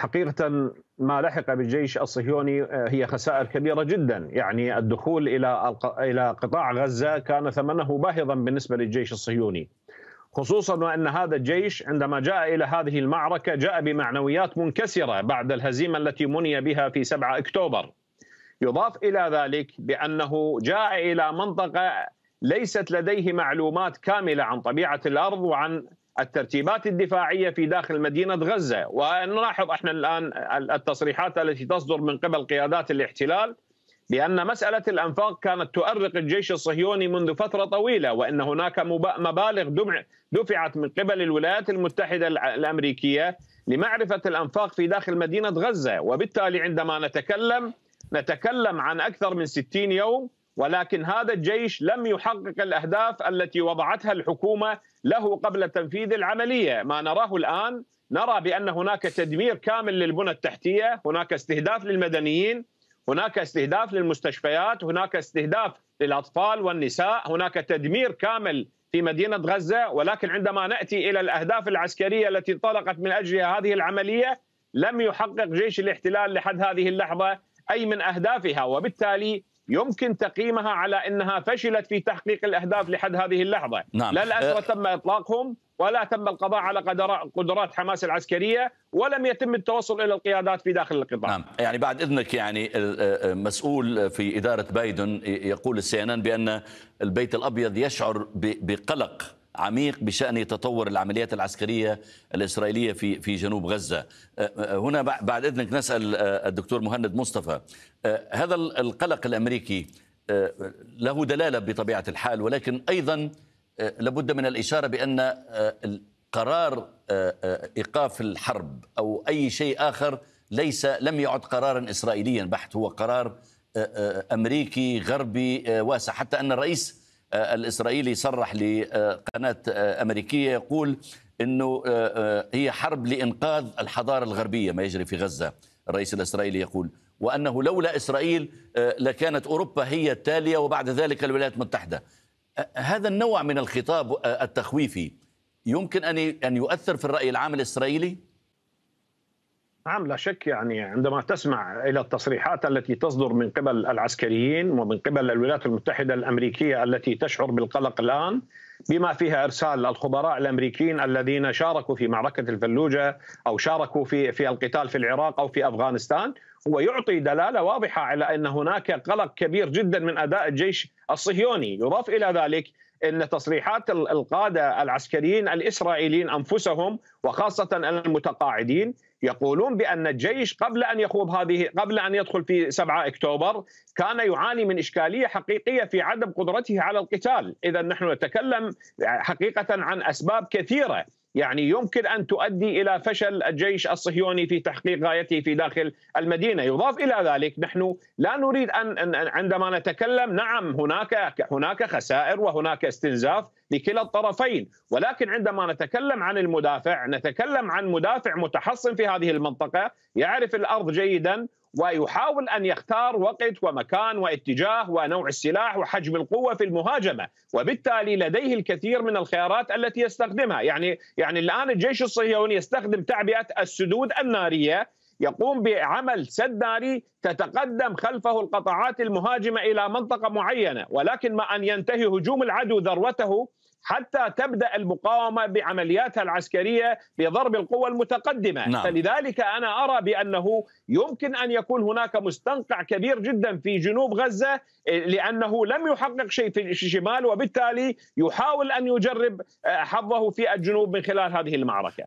حقيقة ما لحق بالجيش الصهيوني آه، هي خسائر كبيرة جدا يعني الدخول إلى إلى قطاع غزة كان ثمنه باهظا بالنسبة للجيش الصهيوني خصوصا وأن هذا الجيش عندما جاء إلى هذه المعركة جاء بمعنويات منكسرة بعد الهزيمة التي مني بها في 7 أكتوبر يضاف إلى ذلك بأنه جاء إلى منطقة ليست لديه معلومات كاملة عن طبيعة الأرض وعن الترتيبات الدفاعيه في داخل مدينه غزه ونلاحظ احنا الان التصريحات التي تصدر من قبل قيادات الاحتلال بان مساله الانفاق كانت تؤرق الجيش الصهيوني منذ فتره طويله وان هناك مبالغ دفعت من قبل الولايات المتحده الامريكيه لمعرفه الانفاق في داخل مدينه غزه وبالتالي عندما نتكلم نتكلم عن اكثر من 60 يوم ولكن هذا الجيش لم يحقق الاهداف التي وضعتها الحكومه له قبل تنفيذ العمليه، ما نراه الان نرى بان هناك تدمير كامل للبنى التحتيه، هناك استهداف للمدنيين، هناك استهداف للمستشفيات، هناك استهداف للاطفال والنساء، هناك تدمير كامل في مدينه غزه، ولكن عندما ناتي الى الاهداف العسكريه التي انطلقت من اجلها هذه العمليه لم يحقق جيش الاحتلال لحد هذه اللحظه اي من اهدافها، وبالتالي يمكن تقييمها على انها فشلت في تحقيق الاهداف لحد هذه اللحظه نعم. لا الاسرى أه. تم اطلاقهم ولا تم القضاء على قدرات حماس العسكريه ولم يتم التوصل الى القيادات في داخل القطاع نعم. يعني بعد اذنك يعني أه، أه، مسؤول في اداره بايدن يقول السي ان بان البيت الابيض يشعر بقلق عميق بشأن تطور العمليات العسكرية الإسرائيلية في في جنوب غزة أه، أه، هنا بعد إذنك نسأل أه، الدكتور مهند مصطفى هذا القلق الأمريكي له دلالة بطبيعة الحال ولكن أيضا لابد من الإشارة بأن قرار إيقاف الحرب أو أي شيء آخر ليس لم يعد قرارا إسرائيليا بحت هو قرار أمريكي غربي واسع حتى أن الرئيس آه، الإسرائيلي صرح لقناة آه، أمريكية يقول أنه آه، هي حرب لإنقاذ الحضارة الغربية ما يجري في غزة الرئيس الإسرائيلي يقول وأنه لولا إسرائيل لكانت أوروبا هي التالية وبعد ذلك الولايات المتحدة هذا النوع من الخطاب التخويفي يمكن أن يؤثر في الرأي العام الإسرائيلي؟ نعم لا شك يعني عندما تسمع الى التصريحات التي تصدر من قبل العسكريين ومن قبل الولايات المتحده الامريكيه التي تشعر بالقلق الان بما فيها ارسال الخبراء الامريكيين الذين شاركوا في معركه الفلوجه او شاركوا في في القتال في العراق او في افغانستان هو يعطي دلاله واضحه على ان هناك قلق كبير جدا من اداء الجيش الصهيوني يضاف الى ذلك ان تصريحات القاده العسكريين الاسرائيليين انفسهم وخاصه المتقاعدين يقولون بان الجيش قبل ان يخوض هذه قبل ان يدخل في 7 اكتوبر كان يعاني من اشكاليه حقيقيه في عدم قدرته على القتال، اذا نحن نتكلم حقيقه عن اسباب كثيره يعني يمكن ان تؤدي الى فشل الجيش الصهيوني في تحقيق غايته في داخل المدينه، يضاف الى ذلك نحن لا نريد ان عندما نتكلم نعم هناك هناك خسائر وهناك استنزاف لكلا الطرفين، ولكن عندما نتكلم عن المدافع نتكلم عن مدافع متحصن في هذه المنطقه، يعرف الارض جيدا ويحاول ان يختار وقت ومكان واتجاه ونوع السلاح وحجم القوه في المهاجمه، وبالتالي لديه الكثير من الخيارات التي يستخدمها، يعني يعني الان الجيش الصهيوني يستخدم تعبئه السدود الناريه يقوم بعمل سد ناري تتقدم خلفه القطاعات المهاجمه الى منطقه معينه ولكن ما ان ينتهي هجوم العدو ذروته حتى تبدا المقاومه بعملياتها العسكريه بضرب القوى المتقدمه نعم. فلذلك انا ارى بانه يمكن ان يكون هناك مستنقع كبير جدا في جنوب غزه إيه، لانه لم يحقق شيء في الشمال وبالتالي يحاول ان يجرب آه، حظه في الجنوب من خلال هذه المعركه